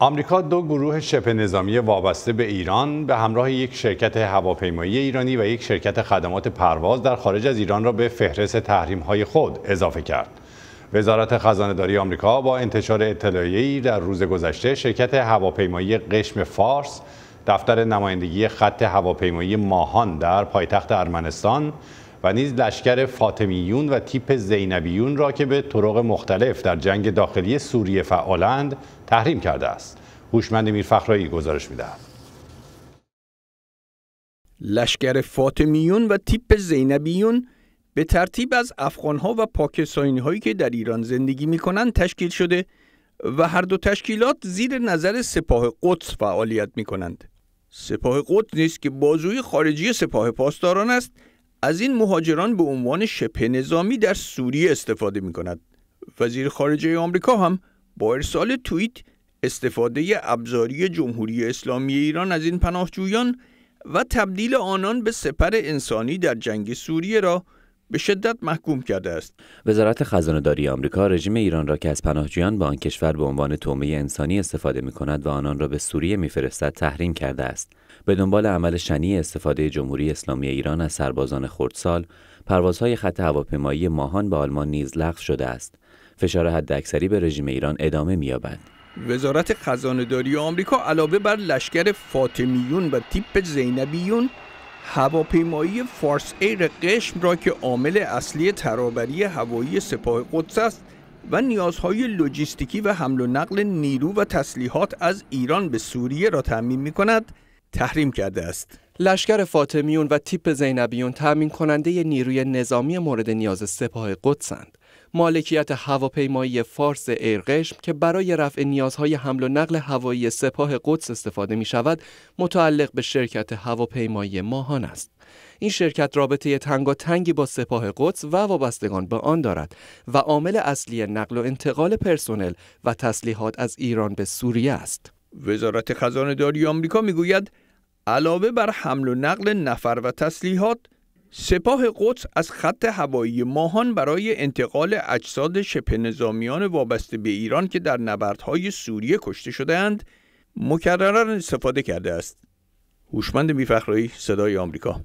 آمریکا دو گروه شبه نظامی وابسته به ایران به همراه یک شرکت هواپیمایی ایرانی و یک شرکت خدمات پرواز در خارج از ایران را به فهرست تحریم‌های خود اضافه کرد. وزارت خزانهداری آمریکا با انتشار اطلاعیه‌ای در روز گذشته شرکت هواپیمایی قشم فارس دفتر نمایندگی خط هواپیمایی ماهان در پایتخت ارمنستان و نیز لشکر فاطمیون و تیپ زینبیون را که به طرق مختلف در جنگ داخلی سوریه فعالند تحریم کرده است هوشمند میرفخرایی گزارش میدهد لشکر فاطمیون و تیپ زینبیون به ترتیب از افغانها و پاکستانی هایی که در ایران زندگی می تشکیل شده و هر دو تشکیلات زیر نظر سپاه قدس فعالیت می کنند. سپاه قدس نیست که بازوی خارجی سپاه پاسداران است از این مهاجران به عنوان شبه نظامی در سوریه استفاده می کند. وزیر خارجه آمریکا هم با ارسال توییت استفاده ابزاری جمهوری اسلامی ایران از این پناهجویان و تبدیل آنان به سپر انسانی در جنگ سوریه را به شدت محکوم کرده است وزارت خزانه داری آمریکا رژیم ایران را که از پناهجویان به آن کشور به عنوان تومه انسانی استفاده می کند و آنان را به سوریه میفرستد تحریم کرده است به دنبال عمل شنی استفاده جمهوری اسلامی ایران از سربازان خردسال پروازهای خط هواپیمایی ماهان به آلمان نیز لغو شده است فشار حداکثری به رژیم ایران ادامه یابد. وزارت خزانه داری آمریکا علاوه بر لشکر فاطمیون و تیپ زینبیون هواپیمایی فارس ایر قشم را که عامل اصلی ترابری هوایی سپاه قدس است و نیازهای لوجیستیکی و حمل و نقل نیرو و تسلیحات از ایران به سوریه را تعمین می کند تحریم کرده است. لشکر فاطمیون و تیپ زینبیون تأمین کننده نیروی نظامی مورد نیاز سپاه قدسند. مالکیت هواپیمایی فارس ایرقشم که برای رفع نیازهای حمل و نقل هوایی سپاه قدس استفاده می شود متعلق به شرکت هواپیمایی ماهان است. این شرکت رابطه تنگاتنگی با سپاه قدس و وابستگان به آن دارد و عامل اصلی نقل و انتقال پرسنل و تسلیحات از ایران به سوریه است. وزارت خزانه داری آمریکا میگوید علاوه بر حمل و نقل نفر و تسلیحات سپاه قدس از خط هوایی ماهان برای انتقال اجساد شبه نظامیان وابسته به ایران که در نبردهای سوریه کشته شدهاند مکررا استفاده کرده است. هوشمند میفخرایی صدای آمریکا.